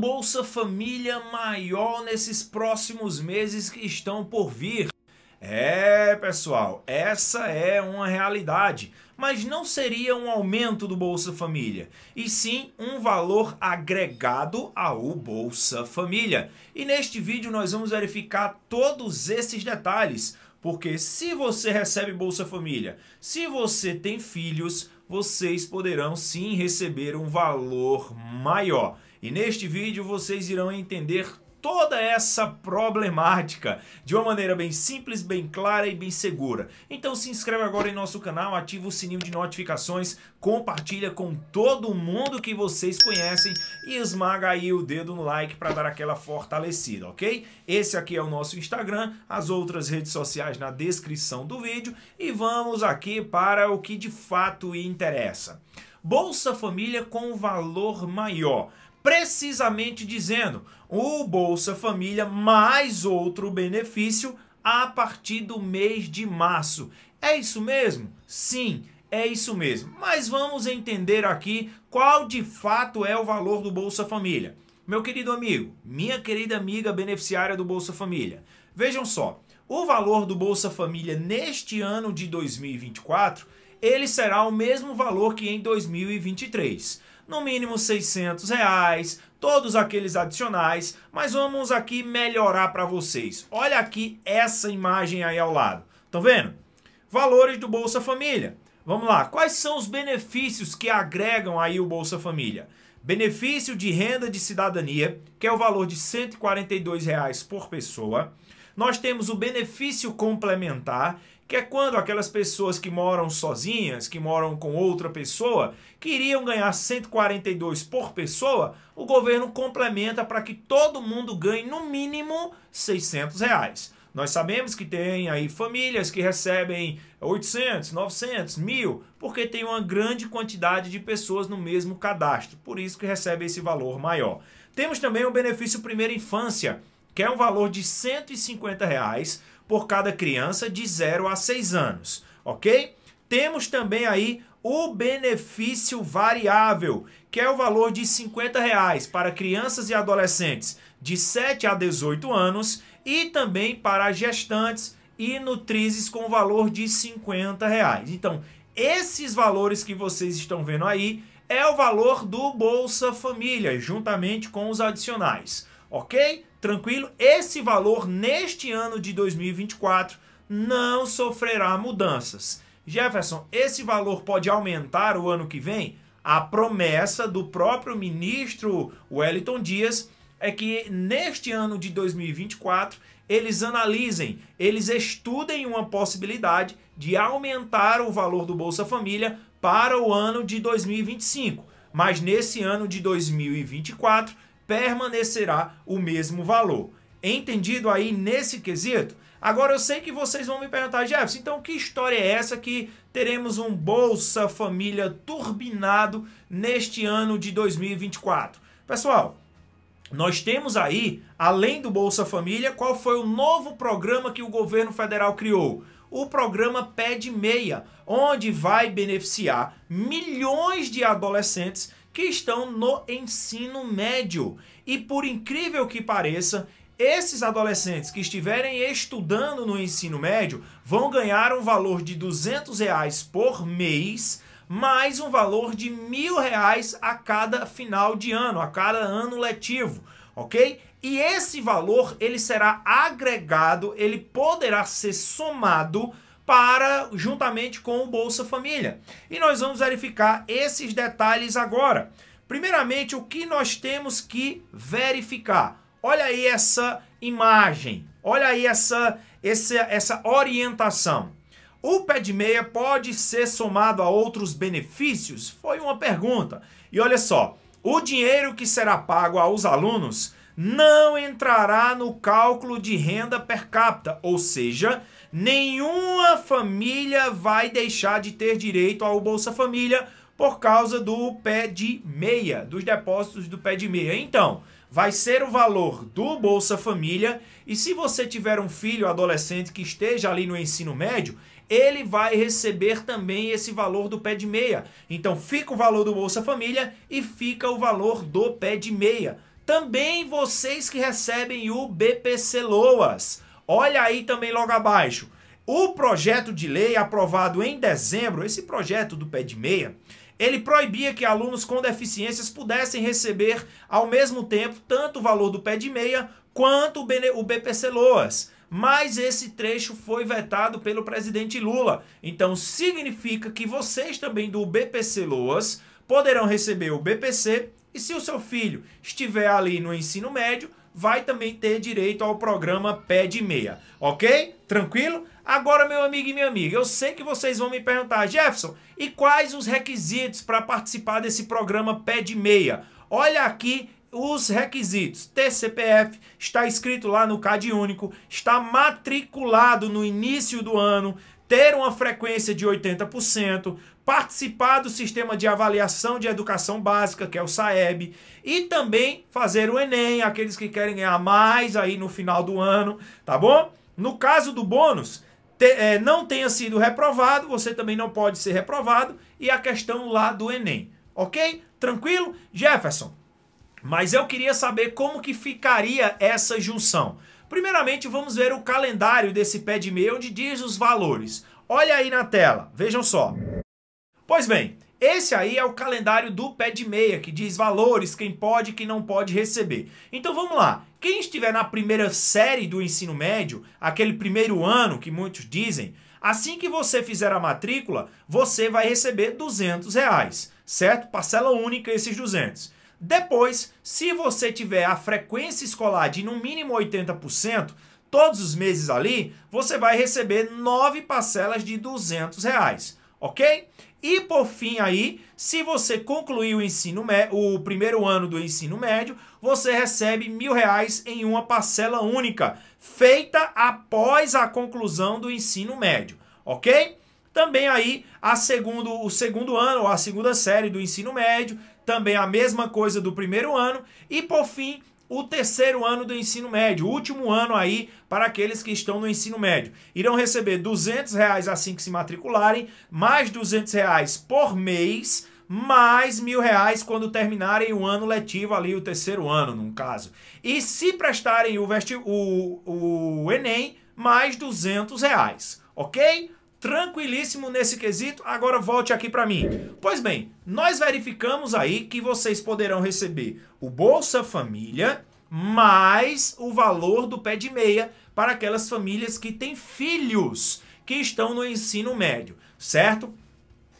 Bolsa Família maior nesses próximos meses que estão por vir. É, pessoal, essa é uma realidade. Mas não seria um aumento do Bolsa Família, e sim um valor agregado ao Bolsa Família. E neste vídeo nós vamos verificar todos esses detalhes, porque se você recebe Bolsa Família, se você tem filhos, vocês poderão sim receber um valor maior. E neste vídeo vocês irão entender toda essa problemática de uma maneira bem simples, bem clara e bem segura. Então se inscreve agora em nosso canal, ativa o sininho de notificações, compartilha com todo mundo que vocês conhecem e esmaga aí o dedo no like para dar aquela fortalecida, ok? Esse aqui é o nosso Instagram, as outras redes sociais na descrição do vídeo e vamos aqui para o que de fato interessa. Bolsa Família com valor maior precisamente dizendo o Bolsa Família mais outro benefício a partir do mês de março. É isso mesmo? Sim, é isso mesmo. Mas vamos entender aqui qual de fato é o valor do Bolsa Família. Meu querido amigo, minha querida amiga beneficiária do Bolsa Família, vejam só, o valor do Bolsa Família neste ano de 2024 ele será o mesmo valor que em 2023 no mínimo 600 reais, todos aqueles adicionais, mas vamos aqui melhorar para vocês. Olha aqui essa imagem aí ao lado, estão vendo? Valores do Bolsa Família. Vamos lá, quais são os benefícios que agregam aí o Bolsa Família? Benefício de renda de cidadania, que é o valor de R$ 142,00 por pessoa. Nós temos o benefício complementar, que é quando aquelas pessoas que moram sozinhas, que moram com outra pessoa, queriam ganhar 142 por pessoa, o governo complementa para que todo mundo ganhe no mínimo 600 reais. Nós sabemos que tem aí famílias que recebem 800, 900, 1000, porque tem uma grande quantidade de pessoas no mesmo cadastro, por isso que recebe esse valor maior. Temos também o benefício primeira infância, que é um valor de 150 reais por cada criança de 0 a 6 anos, ok? Temos também aí o benefício variável, que é o valor de 50 reais para crianças e adolescentes de 7 a 18 anos e também para gestantes e nutrizes com valor de 50 reais. Então, esses valores que vocês estão vendo aí é o valor do Bolsa Família, juntamente com os adicionais ok? Tranquilo? Esse valor neste ano de 2024 não sofrerá mudanças. Jefferson, esse valor pode aumentar o ano que vem? A promessa do próprio ministro Wellington Dias é que neste ano de 2024 eles analisem, eles estudem uma possibilidade de aumentar o valor do Bolsa Família para o ano de 2025. Mas nesse ano de 2024 permanecerá o mesmo valor. Entendido aí nesse quesito? Agora eu sei que vocês vão me perguntar, Jefferson, então que história é essa que teremos um Bolsa Família turbinado neste ano de 2024? Pessoal, nós temos aí, além do Bolsa Família, qual foi o novo programa que o governo federal criou? O programa Ped Meia, onde vai beneficiar milhões de adolescentes que estão no ensino médio. E por incrível que pareça, esses adolescentes que estiverem estudando no ensino médio vão ganhar um valor de 200 reais por mês, mais um valor de mil reais a cada final de ano, a cada ano letivo, ok? E esse valor ele será agregado, ele poderá ser somado para juntamente com o Bolsa Família. E nós vamos verificar esses detalhes agora. Primeiramente, o que nós temos que verificar? Olha aí essa imagem, olha aí essa, essa, essa orientação. O pé de meia pode ser somado a outros benefícios? Foi uma pergunta. E olha só, o dinheiro que será pago aos alunos não entrará no cálculo de renda per capita, ou seja, nenhuma família vai deixar de ter direito ao Bolsa Família por causa do pé de meia, dos depósitos do pé de meia. Então, vai ser o valor do Bolsa Família e se você tiver um filho adolescente que esteja ali no ensino médio, ele vai receber também esse valor do pé de meia. Então, fica o valor do Bolsa Família e fica o valor do pé de meia. Também vocês que recebem o BPC Loas Olha aí também logo abaixo. O projeto de lei aprovado em dezembro, esse projeto do pé de meia, ele proibia que alunos com deficiências pudessem receber ao mesmo tempo tanto o valor do pé de meia quanto o BPC Loas. Mas esse trecho foi vetado pelo presidente Lula. Então significa que vocês também do BPC Loas poderão receber o BPC e se o seu filho estiver ali no ensino médio, vai também ter direito ao programa Pé de Meia, ok? Tranquilo? Agora, meu amigo e minha amiga, eu sei que vocês vão me perguntar, Jefferson, e quais os requisitos para participar desse programa Pé de Meia? Olha aqui os requisitos. TCPF está escrito lá no CAD único, está matriculado no início do ano, ter uma frequência de 80%, participar do sistema de avaliação de educação básica, que é o SAEB, e também fazer o Enem, aqueles que querem ganhar mais aí no final do ano, tá bom? No caso do bônus, te, é, não tenha sido reprovado, você também não pode ser reprovado, e a questão lá do Enem, ok? Tranquilo? Jefferson, mas eu queria saber como que ficaria essa junção. Primeiramente, vamos ver o calendário desse pé de meia, onde diz os valores. Olha aí na tela, vejam só. Pois bem, esse aí é o calendário do pé de meia, que diz valores, quem pode e quem não pode receber. Então vamos lá. Quem estiver na primeira série do ensino médio, aquele primeiro ano que muitos dizem, assim que você fizer a matrícula, você vai receber 200 reais, certo? Parcela única esses 200. Depois, se você tiver a frequência escolar de no mínimo 80%, todos os meses ali, você vai receber nove parcelas de 200 reais, ok? E por fim aí, se você concluir o ensino o primeiro ano do ensino médio, você recebe mil reais em uma parcela única, feita após a conclusão do ensino médio, ok? Também aí a segundo, o segundo ano, a segunda série do ensino médio, também a mesma coisa do primeiro ano. E por fim, o terceiro ano do ensino médio, o último ano aí para aqueles que estão no ensino médio. Irão receber R$ 200 reais assim que se matricularem, mais R$ 200 reais por mês, mais R$ reais quando terminarem o ano letivo ali, o terceiro ano, no caso. E se prestarem o, o, o Enem, mais R$ 200 reais, ok? tranquilíssimo nesse quesito, agora volte aqui para mim. Pois bem, nós verificamos aí que vocês poderão receber o Bolsa Família mais o valor do pé de meia para aquelas famílias que têm filhos que estão no ensino médio, certo?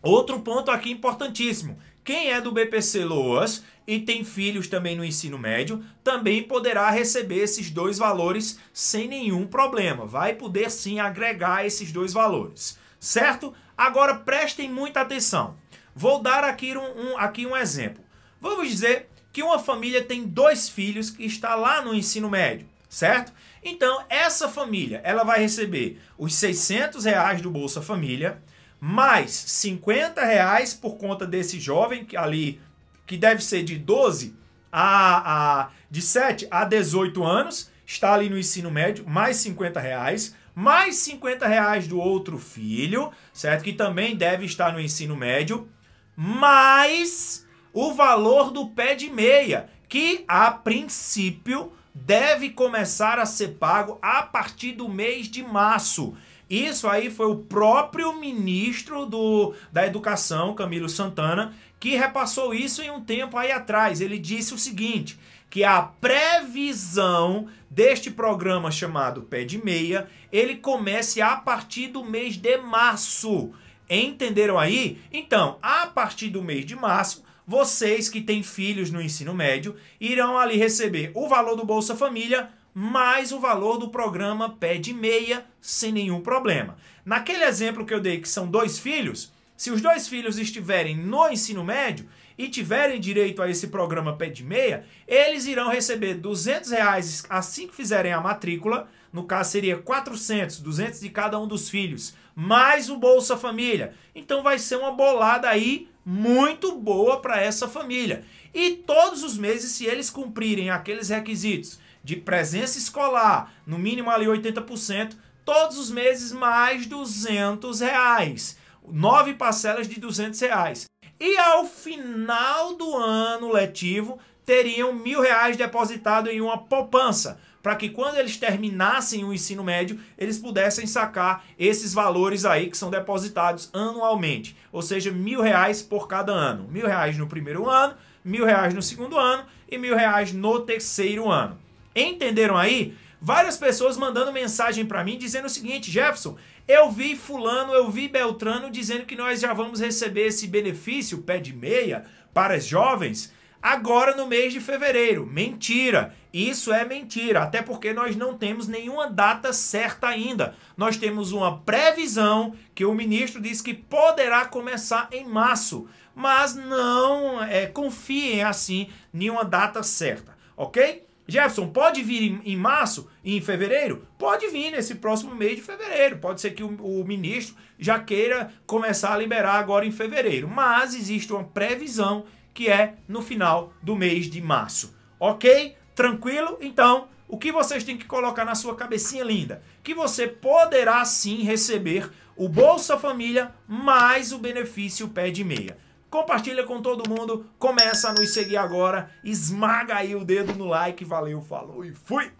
Outro ponto aqui importantíssimo, quem é do BPC Loas e tem filhos também no ensino médio, também poderá receber esses dois valores sem nenhum problema. Vai poder sim agregar esses dois valores, certo? Agora prestem muita atenção. Vou dar aqui um, um, aqui um exemplo. Vamos dizer que uma família tem dois filhos que está lá no ensino médio, certo? Então, essa família, ela vai receber os 600 reais do Bolsa Família, mais 50 reais por conta desse jovem que ali, que deve ser de 12 a, a de 7 a 18 anos, está ali no ensino médio, mais 50 reais, mais 50 reais do outro filho, certo? Que também deve estar no ensino médio, mais o valor do pé de meia, que a princípio deve começar a ser pago a partir do mês de março. Isso aí foi o próprio ministro do, da Educação, Camilo Santana, que repassou isso em um tempo aí atrás. Ele disse o seguinte: que a previsão deste programa chamado Pé de Meia, ele comece a partir do mês de março. Entenderam aí? Então, a partir do mês de março, vocês que têm filhos no ensino médio irão ali receber o valor do Bolsa Família mais o valor do programa pé de meia sem nenhum problema. Naquele exemplo que eu dei, que são dois filhos, se os dois filhos estiverem no ensino médio e tiverem direito a esse programa pé de meia, eles irão receber 200 reais assim que fizerem a matrícula, no caso seria 400, 200 de cada um dos filhos, mais o Bolsa Família. Então vai ser uma bolada aí muito boa para essa família. E todos os meses, se eles cumprirem aqueles requisitos de presença escolar, no mínimo ali 80%, todos os meses mais 200 reais. Nove parcelas de 200 reais. E ao final do ano letivo, teriam mil reais depositado em uma poupança, para que quando eles terminassem o ensino médio, eles pudessem sacar esses valores aí que são depositados anualmente. Ou seja, mil reais por cada ano. Mil reais no primeiro ano, mil reais no segundo ano e mil reais no terceiro ano. Entenderam aí? Várias pessoas mandando mensagem para mim dizendo o seguinte: Jefferson, eu vi Fulano, eu vi Beltrano dizendo que nós já vamos receber esse benefício, pé de meia, para os jovens agora no mês de fevereiro. Mentira! Isso é mentira, até porque nós não temos nenhuma data certa ainda. Nós temos uma previsão que o ministro diz que poderá começar em março, mas não é, confiem assim em uma data certa, ok? Jefferson, pode vir em, em março, em fevereiro? Pode vir nesse próximo mês de fevereiro. Pode ser que o, o ministro já queira começar a liberar agora em fevereiro. Mas existe uma previsão que é no final do mês de março. Ok? Tranquilo? Então, o que vocês têm que colocar na sua cabecinha linda? Que você poderá sim receber o Bolsa Família mais o benefício pé de meia compartilha com todo mundo, começa a nos seguir agora, esmaga aí o dedo no like, valeu, falou e fui!